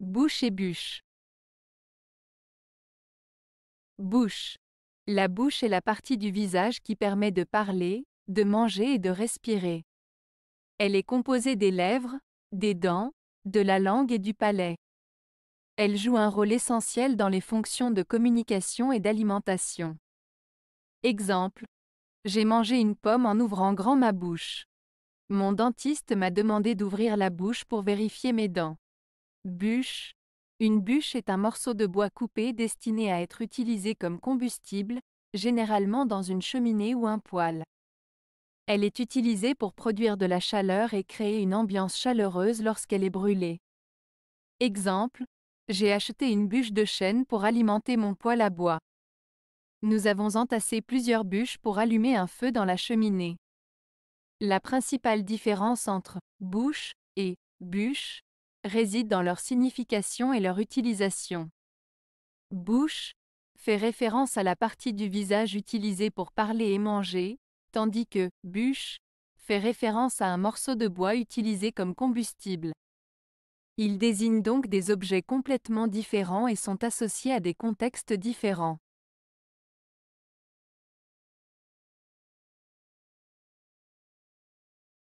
Bouche et bûche. Bouche. La bouche est la partie du visage qui permet de parler, de manger et de respirer. Elle est composée des lèvres, des dents, de la langue et du palais. Elle joue un rôle essentiel dans les fonctions de communication et d'alimentation. Exemple. J'ai mangé une pomme en ouvrant grand ma bouche. Mon dentiste m'a demandé d'ouvrir la bouche pour vérifier mes dents. Bûche. Une bûche est un morceau de bois coupé destiné à être utilisé comme combustible, généralement dans une cheminée ou un poêle. Elle est utilisée pour produire de la chaleur et créer une ambiance chaleureuse lorsqu'elle est brûlée. Exemple, j'ai acheté une bûche de chêne pour alimenter mon poêle à bois. Nous avons entassé plusieurs bûches pour allumer un feu dans la cheminée. La principale différence entre bouche et bûche réside dans leur signification et leur utilisation. Bouche fait référence à la partie du visage utilisée pour parler et manger, tandis que bûche fait référence à un morceau de bois utilisé comme combustible. Ils désignent donc des objets complètement différents et sont associés à des contextes différents.